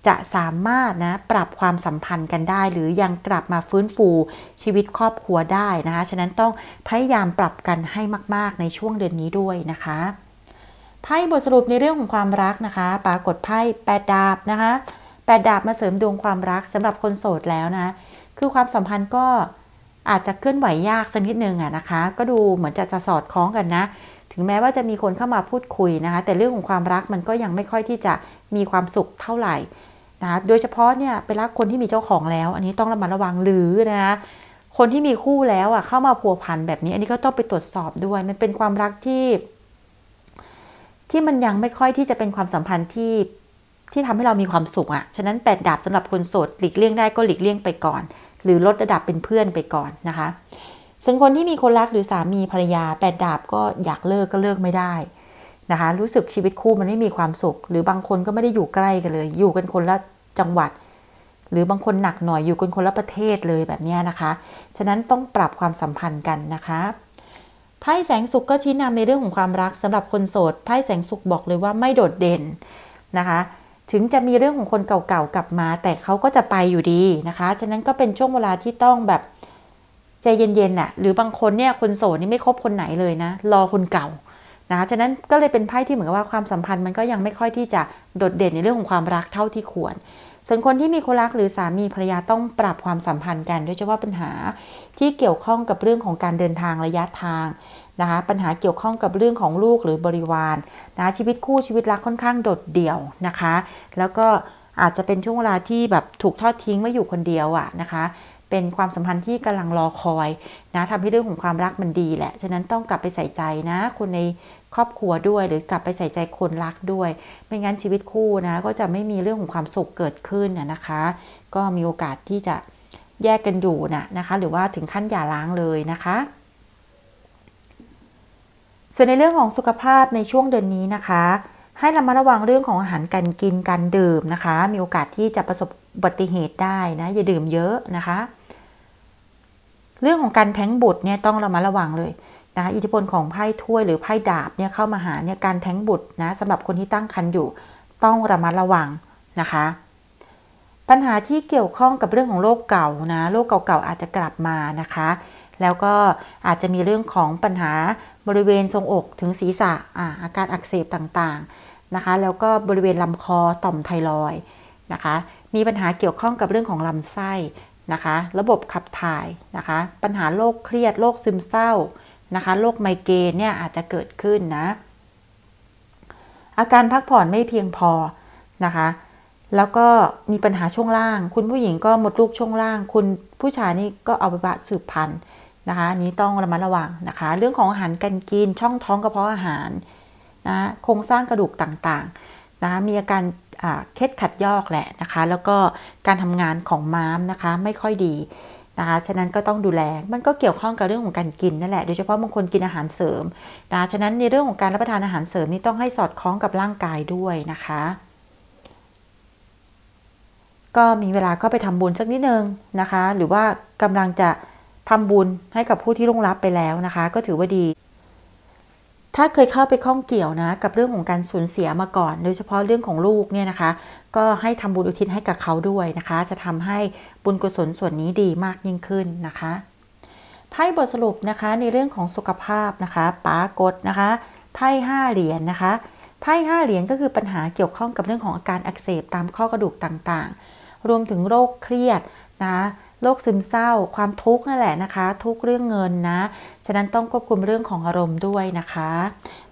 จะสามารถนะปรับความสัมพันธ์กันได้ หรือยังกลับมาฟื้นฟูชีวิตครอบครัวได้นะคะฉะนั้นต้องพยายามปรับกันให้มากๆในช่วงเดือนนี้ด้วยนะคะไพ่บทสรุปในเรื่องของความรักนะคะ ปรากฏไพ่แปดดาบนะคะแปดดาบมาเสริมดวงความรักสำหรับคนโสดแล้วนะคือความสัมพันธ์ก็อาจจะเคลื่อนไหวยากสักนิดนึงอะนะคะ ก็ดูเหมือนจะจะสอดคล้องกันนะ ถึงแม้ว่าจะมีคนเข้ามาพูดคุยนะคะ แต่เรื่องของความรักมันก็ยังไม่ค่อยที่จะมีความสุขเท่าไหร่นะโดยเฉพาะเนี่ยไปรักคนที่มีเจ้าของแล้ว อันนี้ต้องระมัดระวังหรือนะคนที่มีคู่แล้วอ่ะเข้ามาพัวพันแบบนี้ อันนี้ก็ต้องไปตรวจสอบด้วยมันเป็นความรักที่ที่มันยังไม่ค่อยที่จะเป็นความสัมพันธ์ที่ที่ทำให้เรามีความสุขอ่ะฉะนั้น8ดาบสำหรับคนโสดหลีกเลี่ยงได้ก็หลีกเลี่ยงไปก่อนหรือลดระดับเป็นเพื่อนไปก่อนนะคะส่วนคนที่มีคนรักหรือสามีภรรยา8ดาบก็อยากเลิกก็เลิกไม่ได้นะคะรู้สึกชีวิตคู่มันไม่มีความสุข หรือบางคนก็ไม่ได้อยู่ใกล้กันเลย อยู่กันคนละจังหวัดหรือบางคนหนักหน่อยอยู่กันคนละประเทศเลยแบบนี้นะคะฉะนั้นต้องปรับความสัมพันธ์กันนะคะไพ่แสงสุกก็ชี้นำในเรื่องของความรักสำหรับคนโสดไพ่แสงสุกบอกเลยว่าไม่โดดเด่นนะคะถึงจะมีเรื่องของคนเก่าๆกลับมา แต่เขาก็จะไปอยู่ดีนะคะฉะนั้นก็เป็นช่วงเวลาที่ต้องแบบใจเย็นๆน่ะหรือบางคนเนี่ยคนโสดนี่ไม่คบคนไหนเลยนะรอคนเก่านะคะฉะนั้นก็เลยเป็นไพ่ที่เหมือนกับว่าความสัมพันธ์มันก็ยังไม่ค่อยที่จะโดดเด่นในเรื่องของความรักเท่าที่ควรส่วนคนที่มีคู่รักหรือสามีภรรยาต้องปรับความสัมพันธ์กันโดยเฉพาะปัญหาที่เกี่ยวข้องกับเรื่องของการเดินทางระยะทางนะคะปัญหาเกี่ยวข้องกับเรื่องของลูกหรือบริวาร นะชีวิตคู่ชีวิตรักค่อนข้างโดดเดี่ยวนะคะ แล้วก็อาจจะเป็นช่วงเวลาที่แบบถูกทอดทิ้งไม่อยู่คนเดียวอ่ะนะคะเป็นความสัมพันธ์ที่กำลังรอคอยนะทำให้เรื่องของความรักมันดีแหละ ฉะนั้นต้องกลับไปใส่ใจนะคนในครอบครัวด้วย หรือกลับไปใส่ใจคนรักด้วย ไม่งั้นชีวิตคู่นะก็จะไม่มีเรื่องของความสุขเกิดขึ้นนะคะ ก็มีโอกาสที่จะแยกกันอยู่นะนะคะ หรือว่าถึงขั้นหย่าร้างเลยนะคะ ส่วนในเรื่องของสุขภาพในช่วงเดือนนี้นะคะ ให้เรามาระวังเรื่องของอาหารการกินการดื่มนะคะ มีโอกาสที่จะประสบอุบัติเหตุได้นะ อย่าดื่มเยอะนะคะเรื่องของการแท้งบุตรเนี่ยต้องเรามาระวังเลยนะอิทธิพลของไพ่ถ้วยหรือไพ่ดาบเนี่ยเข้ามาหาเนี่ยการแท้งบุตรนะสำหรับคนที่ตั้งครรภ์อยู่ต้องระมัดระวังนะคะ ปัญหาที่เกี่ยวข้องกับเรื่องของโรคเก่านะโรคเก่าๆอาจจะกลับมานะคะ แล้วก็อาจจะมีเรื่องของปัญหาบริเวณทรงอกถึงศีรษะอาอาการอักเสบต่างๆนะคะแล้วก็บริเวณลำคอต่อมไทรอยนะคะมีปัญหาเกี่ยวข้องกับเรื่องของลำไส้นะคะระบบขับถ่ายนะคะ ปัญหาโรคเครียด โรคซึมเศร้านะคะ โรคไมเกรนเนี่ยอาจจะเกิดขึ้นนะ อาการพักผ่อนไม่เพียงพอนะคะ แล้วก็มีปัญหาช่วงล่าง คุณผู้หญิงก็หมดลูกช่วงล่าง คุณผู้ชายนี่ก็เอาไปบะสืบพันธุ์นะคะนี้ต้องระมัดระวังนะคะ เรื่องของอาหารการกิน ช่องท้องกระเพาะอาหารนะโครงสร้างกระดูกต่างๆ นะ มีอาการเคล็ดขัดยอกแหละนะคะ แล้วก็การทำงานของม้ามนะคะไม่ค่อยดีนะคะฉะนั้นก็ต้องดูแลมันก็เกี่ยวข้องกับเรื่องของการกินนั่นแหละโดยเฉพาะบางคนกินอาหารเสริมนะคะฉะนั้นในเรื่องของการรับประทานอาหารเสริมนี่ต้องให้สอดคล้องกับร่างกายด้วยนะคะ ก็มีเวลาก็ไปทำบุญสักนิดนึงนะคะ หรือว่ากำลังจะทำบุญให้กับผู้ที่ร่วงรับไปแล้วนะคะ ก็ถือว่าดีถ้าเคยเข้าไปข้องเกี่ยวนะกับเรื่องของการสูญเสียมาก่อน โดยเฉพาะเรื่องของลูกเนี่ยนะคะ ก็ให้ทำบุญอุทิศให้กับเขาด้วยนะคะ จะทำให้บุญกุศลส่วนนี้ดีมากยิ่งขึ้นนะคะไพ่บทสรุปนะคะ ในเรื่องของสุขภาพนะคะปากฏนะคะไพ่ห้าเหรียญนนะคะไพ่ห้าเหรียญก็คือปัญหาเกี่ยวข้องกับเรื่องของอาการอักเสบตามข้อกระดูกต่างๆ รวมถึงโรคเครียดนะโรคซึมเศร้า ความทุกข์นั่นแหละนะคะทุกเรื่องเงินนะฉะนั้นต้องควบคุมเรื่องของอารมณ์ด้วยนะคะ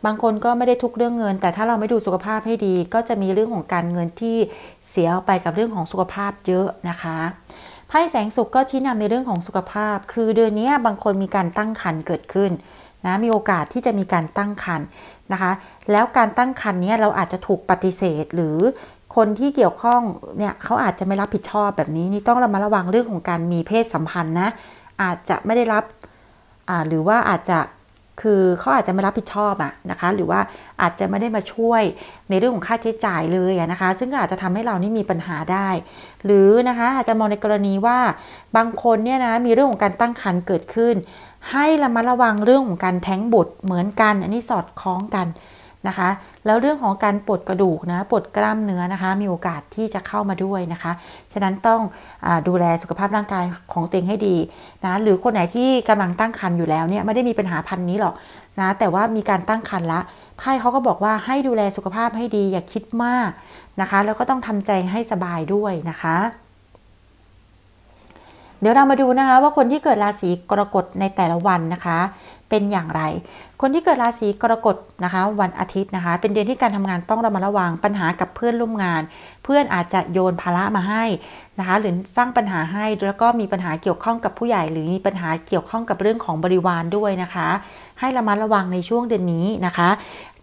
บางคนก็ไม่ได้ทุกเรื่องเงิน แต่ถ้าเราไม่ดูสุขภาพให้ดี ก็จะมีเรื่องของการเงินที่เสียไปกับเรื่องของสุขภาพเยอะนะคะไพ่แสงสุขก็ชี้นำในเรื่องของสุขภาพ คือเดือนนี้บางคนมีการตั้งครรภ์เกิดขึ้นนะมีโอกาสที่จะมีการตั้งครรภ์นะคะ แล้วการตั้งครรภ์นนี้เราอาจจะถูกปฏิเสธหรือคนที่เกี่ยวข้องเนี่ยเขาอาจจะไม่รับผิดชอบแบบนี้นี่ต้องเรามาระวังเรื่องของการมีเพศสัมพันธ์นะอาจจะไม่ได้รับหรือว่าอาจจะคือเขาอาจจะไม่รับผิดชอบอะนะคะ หรือว่าอาจจะไม่ได้มาช่วยในเรื่องของค่าใช้จ่ายเลยนะคะซึ่งอาจจะทำให้เรานี่มีปัญหาได้ หรือนะคะอาจจะมองในกรณีว่าบางคนเนี่ยนะมีเรื่องของการตั้งครรภ์เกิดขึ้น ให้เรามาระวังเรื่องของการแท้งบุตรเหมือนกันอันนี้สอดคล้องกันนะคะแล้วเรื่องของการปลดกระดูกนะปลดกล้ามเนื้อนะคะ มีโอกาสที่จะเข้ามาด้วยนะคะฉะนั้นต้องอดูแลสุขภาพร่างกายของตัวเองให้ดีนะหรือคนไหนที่กำลังตั้งครรภ์อยู่แล้วเนี่ยไม่ได้มีปัญหาพันนี้หรอกนะแต่ว่ามีการตั้งครรภ์ละไพ่เขาก็บอกว่าให้ดูแลสุขภาพให้ดีอย่าคิดมากนะคะ แล้วก็ต้องทำใจให้สบายด้วยนะคะ เดี๋ยวเรามาดูนะคะว่าคนที่เกิดราศีกรกฎในแต่ละวันนะคะเป็นอย่างไร คนที่เกิดราศีกรกฎนะคะวันอาทิตย์นะคะ เป็นเดือนที่การทำงานต้องระมัดระวัง ปัญหากับเพื่อนร่วมงาน เพื่อนอาจจะโยนภาระมาให้นะคะ หรือสร้างปัญหาให้ แล้วก็มีปัญหาเกี่ยวข้องกับผู้ใหญ่หรือมีปัญหาเกี่ยวข้องกับเรื่องของบริวารด้วยนะคะ ให้ระมัดระวังในช่วงเดือนนี้นะคะ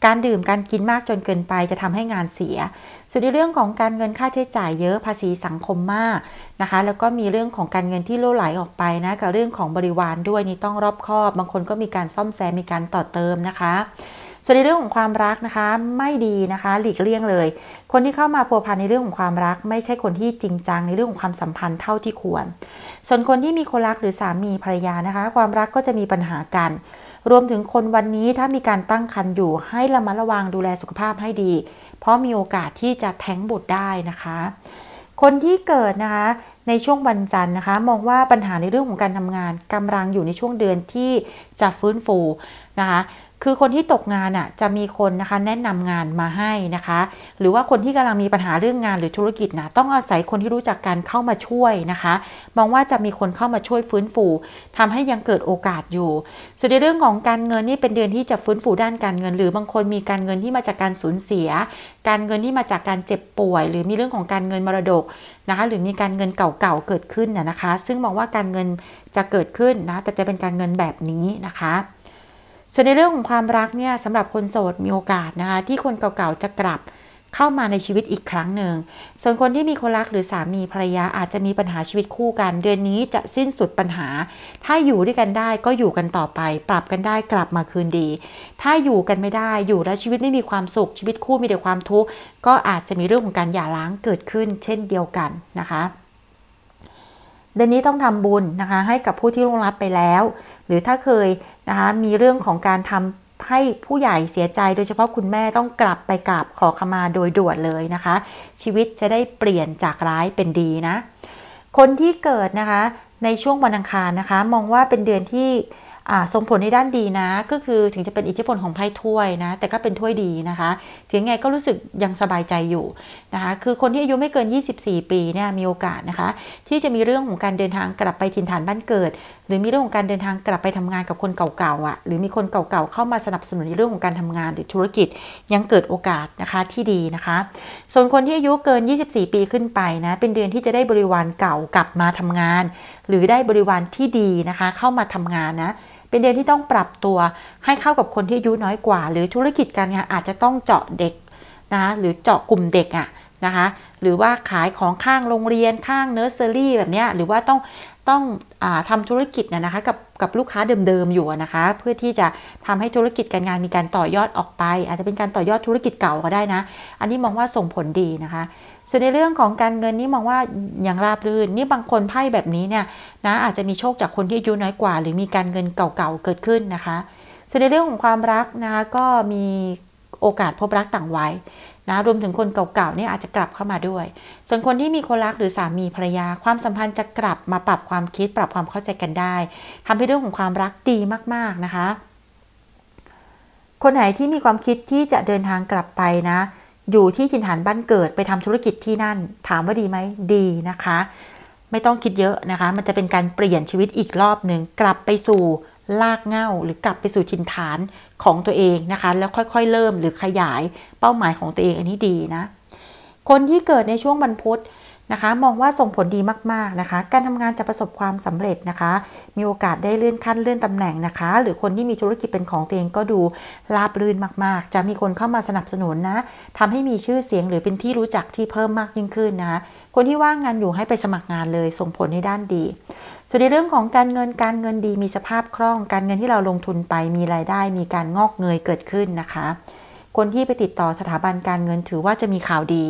การดื่ม การกินมากจนเกินไปจะทำให้งานเสีย ส่วนในเรื่องของการเงินค่าใช้จ่ายเยอะภาษีสังคมมากนะคะ แล้วก็มีเรื่องของการเงินที่ล่วไหลออกไปนะกับเรื่องของบริวารด้วยนี่ต้องรอบคอบ บางคนก็มีการซ่อมแซมมีการต่อเติมนะคะส่วนในเรื่องของความรักนะคะไม่ดีนะคะ หลีกเลี่ยงเลย คนที่เข้ามาพัวพันในเรื่องของความรัก ไม่ใช่คนที่จริงจังในเรื่องของความสัมพันธ์เท่าที่ควร ส่วนคนที่มีคนรักหรือสามีภรรยานะคะ ความรักก็จะมีปัญหากันรวมถึงคนวันนี้ถ้ามีการตั้งครรภ์อยู่ให้ระมัดระวังดูแลสุขภาพให้ดี เพราะมีโอกาสที่จะแท้งบุตรได้นะคะ คนที่เกิดนะคะในช่วงวันจันทร์นะคะ มองว่าปัญหาในเรื่องของการทำงาน กำลังอยู่ในช่วงเดือนที่จะฟื้นฟูนะคะคือคนที่ตกงานอ่ะจะมีคนนะคะแนะนำงานมาให้นะคะ หรือว่าคนที่กำลังมีปัญหาเรื่องงานหรือธุรกิจนะต้องอาศัยคนที่รู้จักกันเข้ามาช่วยนะคะ มองว่าจะมีคนเข้ามาช่วยฟื้นฟูทำให้ยังเกิดโอกาสอยู่ส่วนในเรื่องของการเงินนี่เป็นเดือนที่จะฟื้นฟูด้านการเงิน หรือบางคนมีการเงินที่มาจากการสูญเสีย การเงินที่มาจากการเจ็บป่วย หรือมีเรื่องของการเงินมรดกนะคะ หรือมีการเงินเก่าๆเกิดขึ้นนะคะ ซึ่งมองว่าการเงินจะเกิดขึ้นนะ แต่จะเป็นการเงินแบบนี้นะคะส่วนในเรื่องของความรักเนี่ยสำหรับคนโสดมีโอกาสนะคะที่คนเก่าๆจะกลับเข้ามาในชีวิตอีกครั้งหนึ่ง ส่วนคนที่มีคนรักหรือ สามีภรรยาอาจจะมีปัญหาชีวิตคู่กัน เดือนนี้จะสิ้นสุดปัญหา ถ้าอยู่ด้วยกันได้ก็อยู่กันต่อไป ปรับกันได้กลับมาคืนดี ถ้าอยู่กันไม่ได้อยู่แล้วชีวิตไม่มีความสุข ชีวิตคู่มีแต่ความทุกข์ก็อาจจะมีเรื่องของการหย่าร้างเกิดขึ้น เช่นเดียวกันนะคะเดือนนี้ต้องทำบุญนะคะให้กับผู้ที่ล่วงลับไปแล้ว หรือถ้าเคยนะคะมีเรื่องของการทำให้ผู้ใหญ่เสียใจโดยเฉพาะคุณแม่ต้องกลับไปกราบขอขมาโดยด่วนเลยนะคะชีวิตจะได้เปลี่ยนจากร้ายเป็นดีนะคนที่เกิดนะคะ ในช่วงวันอังคารนะคะ มองว่าเป็นเดือนที่ส่งผลในด้านดีนะก็คือถึงจะเป็นอิทธิพลของไพ่ถ้วยนะแต่ก็เป็นถ้วยดีนะคะถึงไงก็รู้สึกยังสบายใจอยู่นะคะคือคนที่อายุไม่เกิน 24 ปีเนี่ยมีโอกาสนะคะที่จะมีเรื่องของการเดินทางกลับไปถิ่นฐานบ้านเกิดหรือมีเรื่องของการเดินทางกลับไปทำงานกับคนเก่าๆอ่ะหรือมีคนเก่าๆเข้ามาสนับสนุนในเรื่องของการทำงานหรือธุรกิจยังเกิดโอกาสนะคะที่ดีนะคะ ส่วนคนที่อายุเกิน 24 ปีขึ้นไปนะ เป็นเดือนที่จะได้บริวารเก่ากลับมาทำงาน หรือได้บริวารที่ดีนะคะเข้ามาทำงานนะเป็นเดือนที่ต้องปรับตัวให้เข้ากับคนที่อายุน้อยกว่าหรือธุรกิจการงานอาจจะต้องเจาะเด็กนะหรือเจาะกลุ่มเด็กอ่ะนะคะหรือว่าขายของข้างโรงเรียนข้างเนอร์เซอรี่แบบนี้หรือว่าต้องต้องอทำธุรกิจนะคะกับกับลูกค้าเดิมๆอยู่นะคะ เพื่อที่จะทำให้ธุรกิจการงานมีการต่อยอดออกไป อาจจะเป็นการต่อยอดธุรกิจเก่าก็ได้นะ อันนี้มองว่าส่งผลดีนะคะส่วนในเรื่องของการเงินนี่มองว่าอย่างราบรื่นนี่บางคนไพ่แบบนี้เนี่ยนะอาจจะมีโชคจากคนที่อายุน้อยกว่า หรือมีการเงินเก่าๆเกิดขึ้นนะคะ ส่วนในเรื่องของความรักนะคะก็มีโอกาสพบรักต่างวัยนะรวมถึงคนเก่าๆเนี่ยอาจจะกลับเข้ามาด้วย ส่วนคนที่มีคนรักหรือสามีภรรยาความสัมพันธ์จะกลับมาปรับความคิดปรับความเข้าใจกันได้ ทำให้เรื่องของความรักดีมากๆนะคะ คนไหนที่มีความคิดที่จะเดินทางกลับไปนะ อยู่ที่ถิ่นฐานบ้านเกิดไปทำธุรกิจที่นั่นถามว่าดีไหมดีนะคะ ไม่ต้องคิดเยอะนะคะ มันจะเป็นการเปลี่ยนชีวิตอีกรอบหนึ่งกลับไปสู่ลากเง่าหรือกลับไปสู่ถิ่นฐานของตัวเองนะคะ แล้วค่อยๆ เริ่มหรือขยายเป้าหมายของตัวเองอันนี้ดีนะ คนที่เกิดในช่วงวันพุธนะคะ มองว่าส่งผลดีมากๆนะคะ การทำงานจะประสบความสำเร็จนะคะ มีโอกาสได้เลื่อนขั้นเลื่อนตำแหน่งนะคะ หรือคนที่มีธุรกิจเป็นของตัวเองก็ดู ราบรื่นมากๆ จะมีคนเข้ามาสนับสนุนนะทำให้มีชื่อเสียง หรือเป็นที่รู้จักที่เพิ่มมากยิ่งขึ้นนะคนที่ว่าง งาน อยู่ให้ไปสมัครงานเลยส่งผลในด้านดี ส่วนในเรื่องของการเงินการเงินดี มีสภาพคล่อง การเงินที่เราลงทุนไปมีรายได้ มีการงอกเงย เกิดขึ้นนะคะ คนที่ ไป ติด ต่อสถาบันการเงินถือว่าจะมีข่าวดี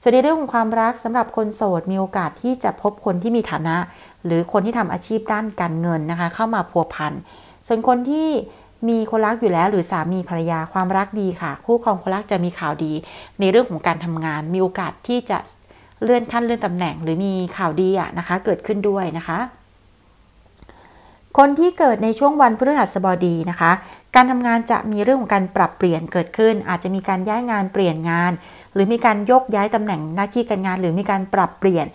ส่วนในเรื่องของความรักสำหรับคนโสดมีโอกาสที่จะพบคนที่มีฐานะ หรือคนที่ทำอาชีพด้านการเงินนะคะเข้ามาพัวพันส่วนคนที่มีคนรักอยู่แล้ว หรือสามีภรรยาความรักดีค่ะคู่ครองคนรักจะมีข่าวดี ในเรื่องของการทำงาน มีโอกาสที่จะเลื่อนขั้นเลื่อนตำแหน่ง หรือมีข่าวดีอะนะคะเกิดขึ้นด้วยนะคะ คนที่เกิดในช่วงวันพฤหัสบดีนะคะ การทำงานจะมีเรื่องของการปรับเปลี่ยนเกิดขึ้น อาจจะมีการย้ายงานเปลี่ยนงานหรือมีการยกย้ายตำแหน่งหน้าที่การงานหรือมีการปรับเปลี่ยน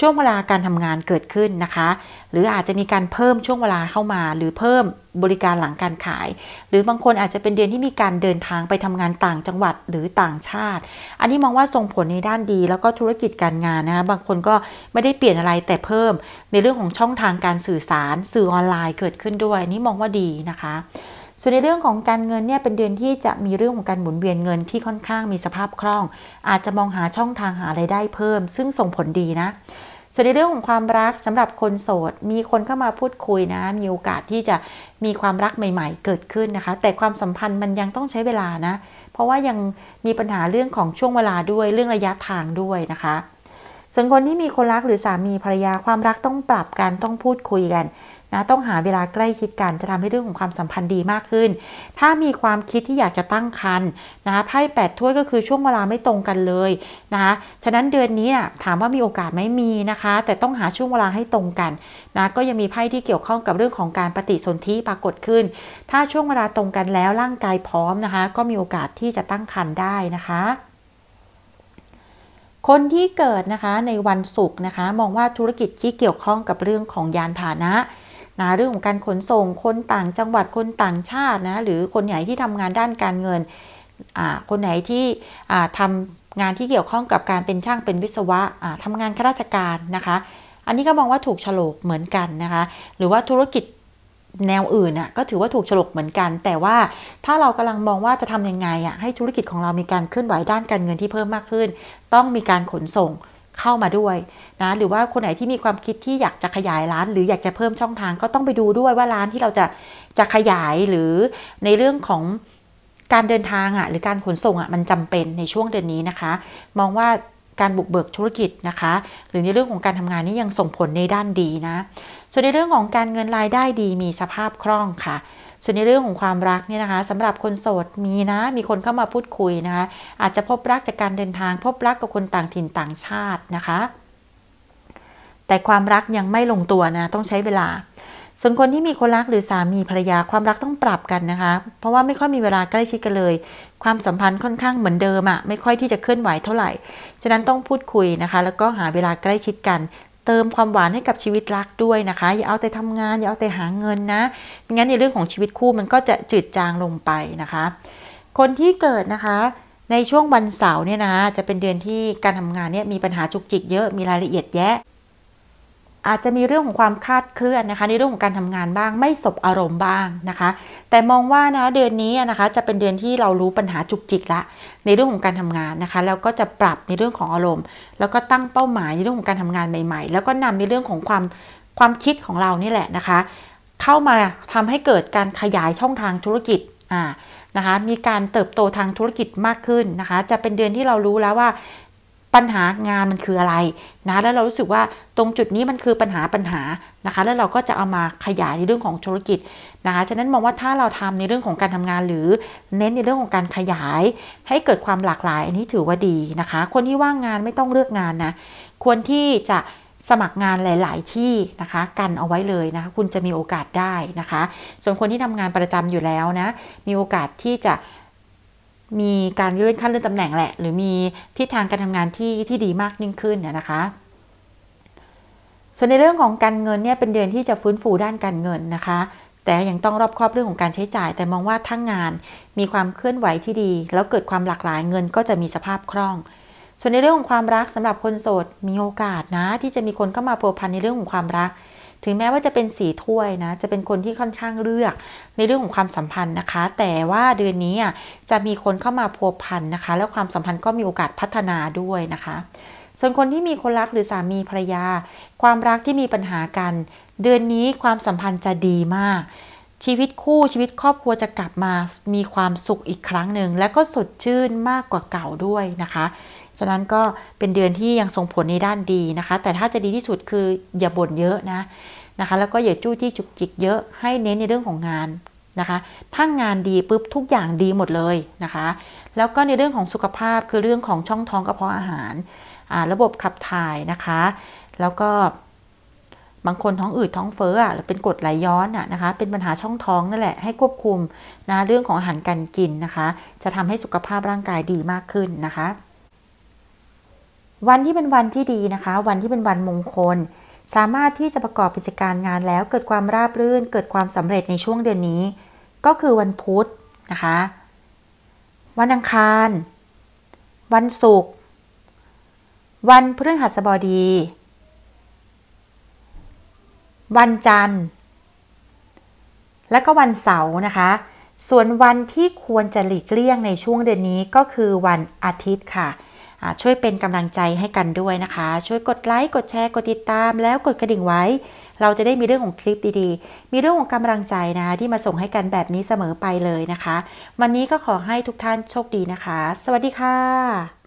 ช่วงเวลาการทำงานเกิดขึ้นนะคะ หรืออาจจะมีการเพิ่มช่วงเวลาเข้ามา หรือเพิ่มบริการหลังการขาย หรือบางคนอาจจะเป็นเดือนที่มีการเดินทางไปทำงานต่างจังหวัดหรือต่างชาติ อันนี้มองว่าส่งผลในด้านดี แล้วก็ธุรกิจการงานนะคะ บางคนก็ไม่ได้เปลี่ยนอะไรแต่เพิ่มในเรื่องของช่องทางการสื่อสาร สื่อออนไลน์เกิดขึ้นด้วยนนี่มองว่าดีนะคะ ส่วนในเรื่องของการเงินเนี่ยเป็นเดือนที่จะมีเรื่องของการหมุนเวียนเงินที่ค่อนข้างมีสภาพคล่อง อาจจะมองหาช่องทางหาไรายได้เพิ่ม ซึ่งส่งผลดีนะส่วนในเรื่องของความรักสำหรับคนโสด มีคนเข้ามาพูดคุยนะ มีโอกาสที่จะมีความรักใหม่ๆ เกิดขึ้นนะคะ แต่ความสัมพันธ์มันยังต้องใช้เวลานะ เพราะว่ายังมีปัญหาเรื่องของช่วงเวลาด้วยเรื่องระยะทางด้วยนะคะส่วนคนที่มีคนรักหรือสามีภรรยาความรักต้องปรับกัน ต้องพูดคุยกันนะต้องหาเวลาใกล้ชิดกัน จะทำให้เรื่องของความสัมพันธ์ดีมากขึ้น ถ้ามีความคิดที่อยากจะตั้งครรภ์นะไพ่แปดถ้วยก็คือช่วงเวลาไม่ตรงกันเลยนะคะฉะนั้นเดือนนี้ถามว่ามีโอกาสไหมมีนะคะ แต่ต้องหาช่วงเวลาให้ตรงกันนะก็ยังมีไพ่ที่เกี่ยวข้องกับเรื่องของการปฏิสนธิปรากฏขึ้น ถ้าช่วงเวลาตรงกันแล้วร่างกายพร้อมนะคะ ก็มีโอกาสที่จะตั้งครรภ์ได้นะคะ คนที่เกิดนะคะในวันศุกร์นะคะมองว่าธุรกิจที่เกี่ยวข้องกับเรื่องของยานพาหนะนะเรื่องของการขนส่ง คนต่างจังหวัดคนต่างชาตินะ หรือคนไหนที่ทำงานด้านการเงิน คนไหนที่ทำงานที่เกี่ยวข้องกับการเป็นช่างเป็นวิศวะทำงานข้าราชการนะคะ อันนี้ก็มองว่าถูกฉลกเหมือนกันนะคะหรือว่าธุรกิจแนวอื่นน่ะก็ถือว่าถูกฉลกเหมือนกัน แต่ว่าถ้าเรากำลังมองว่าจะทํำยังไงอ่ะ ให้ธุรกิจของเรามีการเคลื่อนไหวด้านการเงินที่เพิ่มมากขึ้น ต้องมีการขนส่งเข้ามาด้วยนะ หรือว่าคนไหนที่มีความคิดที่อยากจะขยายร้านหรืออยากจะเพิ่มช่องทางก็ต้องไปดูด้วยว่าร้านที่เราจะจะขยายหรือในเรื่องของการเดินทางอ่ะหรือการขนส่งอ่ะมันจำเป็นในช่วงเดือนนี้นะคะ มองว่าการบุกเบิกธุรกิจนะคะ หรือในเรื่องของการทำงานนี่ยังส่งผลในด้านดีนะ ส่วนในเรื่องของการเงินรายได้ดีมีสภาพคล่องค่ะส่วนในเรื่องของความรักเนี่ยนะคะสำหรับคนโสดมีนะมีคนเข้ามาพูดคุยนะคะอาจจะพบรักจากการเดินทางพบรักกับคนต่างถิ่นต่างชาตินะคะ แต่ความรักยังไม่ลงตัวนะต้องใช้เวลา ส่วนคนที่มีคนรักหรือสามีภรรยาความรักต้องปรับกันนะคะ เพราะว่าไม่ค่อยมีเวลาใกล้ชิดกันเลย ความสัมพันธ์ค่อนข้างเหมือนเดิมอะ่ะ ไม่ค่อยที่จะเคลื่อนไหวเท่าไหร่ ฉะนั้นต้องพูดคุยนะคะ แล้วก็หาเวลาใกล้ชิดกันเติมความหวานให้กับชีวิตรักด้วยนะคะ อย่าเอาแต่ทำงาน อย่าเอาแต่หาเงินนะไม่งั้นในเรื่องของชีวิตคู่มันก็จะจืดจางลงไปนะคะ คนที่เกิดนะคะในช่วงวันเสาร์เนี่ยนะจะเป็นเดือนที่การทำงานเนี่ยมีปัญหาจุกจิกเยอะมีรายละเอียดแยะอาจจะมีเรื่องของความคาดเคลื่อนนะคะ ในเรื่องของการทำงานบ้าง ไม่สบอารมณ์บ้างนะคะ แต่มองว่านะเดือนนี้นะคะ จะเป็นเดือนที่เรารู้ปัญหาจุกจิกละ ในเรื่องของการทำงานนะคะ แล้วก็จะปรับในเรื่องของอารมณ์ แล้วก็ตั้งเป้าหมายในเรื่องของการทำงานใหม่ๆ แล้วก็นำในเรื่องของความความคิดของเรานี่แหละนะคะเข้ามาทำให้เกิดการขยายช่องทางธุรกิจอ่านะคะ มีการเติบโตทางธุรกิจมากขึ้นนะคะ จะเป็นเดือนที่เรารู้แล้วว่าปัญหางานมันคืออะไรนะแล้วเรารู้สึกว่าตรงจุดนี้มันคือปัญหาปัญหานะคะ แล้วเราก็จะเอามาขยายในเรื่องของธุรกิจนะคะฉะนั้นมองว่าถ้าเราทำในเรื่องของการทำงานหรือเน้นในเรื่องของการขยาย ให้เกิดความหลากหลาย อันนี้ถือว่าดีนะคะ คนที่ว่างงานไม่ต้องเลือกงานนะ ควรที่จะสมัครงานหลาย ๆ ที่นะคะ กันเอาไว้เลยนะคะคุณจะมีโอกาสได้นะคะ ส่วนคนที่ทำงานประจำอยู่แล้วนะมีโอกาสที่จะมีการเลื่อนขั้นเลื่อนตำแหน่งแหละหรือมีทิศทางการทำงานที่ ที่ดีมากยิ่งขึ้นนนะคะ ส่วนในเรื่องของการเงินเนี่ยเป็นเดือนที่จะฟื้นฟูด้านการเงินนะคะ แต่ยังต้องรอบครอบเรื่องของการใช้จ่าย แต่มองว่าทั้งงานมีความเคลื่อนไหวที่ดี แล้วเกิดความหลากหลายเงินก็จะมีสภาพคล่อง ส่วนในเรื่องของความรักสำหรับคนโสด มีโอกาสนะที่จะมีคนเข้ามาผัวพันในเรื่องของความรักถึงแม้ว่าจะเป็นสีถ้วยนะ จะเป็นคนที่ค่อนข้างเลือกในเรื่องของความสัมพันธ์นะคะ แต่ว่าเดือนนี้จะมีคนเข้ามาพัวพันนะคะ แล้วความสัมพันธ์ก็มีโอกาสพัฒนาด้วยนะคะ ส่วนคนที่มีคนรักหรือสามีภรรยา ความรักที่มีปัญหากัน เดือนนี้ความสัมพันธ์จะดีมาก ชีวิตคู่ชีวิตครอบครัวจะกลับมามีความสุขอีกครั้งหนึ่งและก็สดชื่นมากกว่าเก่าด้วยนะคะฉะนั้นก็เป็นเดือนที่ยังส่งผลในด้านดีนะคะ แต่ถ้าจะดีที่สุดคืออย่าบ่นเยอะนะนะคะ แล้วก็อย่าจู้จี้จุกจิกเยอะ ให้เน้นในเรื่องของงานนะคะถ้างานดีปุ๊บทุกอย่างดีหมดเลยนะคะ แล้วก็ในเรื่องของสุขภาพคือเรื่องของช่องท้องกระเพาะอาหาร ระบบขับถ่ายนะคะ แล้วก็บางคนท้องอืดท้องเฟ้ออ่ะเป็นกดไหลย้อนอ่ะนะคะ เป็นปัญหาช่องท้องนั่นแหละให้ควบคุมนะเรื่องของอาหารการกินนะคะ จะทำให้สุขภาพร่างกายดีมากขึ้นนะคะวันที่เป็นวันที่ดีนะคะ วันที่เป็นวันมงคล สามารถที่จะประกอบกิจการงานแล้วเกิดความราบรื่น เกิดความสำเร็จในช่วงเดือนนี้ ก็คือวันพุธนะคะ วันอังคาร วันศุกร์ วันพฤหัสบดี วันจันทร์ และก็วันเสาร์นะคะ ส่วนวันที่ควรจะหลีกเลี่ยงในช่วงเดือนนี้ก็คือวันอาทิตย์ค่ะช่วยเป็นกำลังใจให้กันด้วยนะคะ ช่วยกดไลค์กดแชร์กดติดตามแล้วกดกระดิ่งไว้ เราจะได้มีเรื่องของคลิปดีๆ มีเรื่องของกำลังใจนะที่มาส่งให้กันแบบนี้เสมอไปเลยนะคะ วันนี้ก็ขอให้ทุกท่านโชคดีนะคะ สวัสดีค่ะ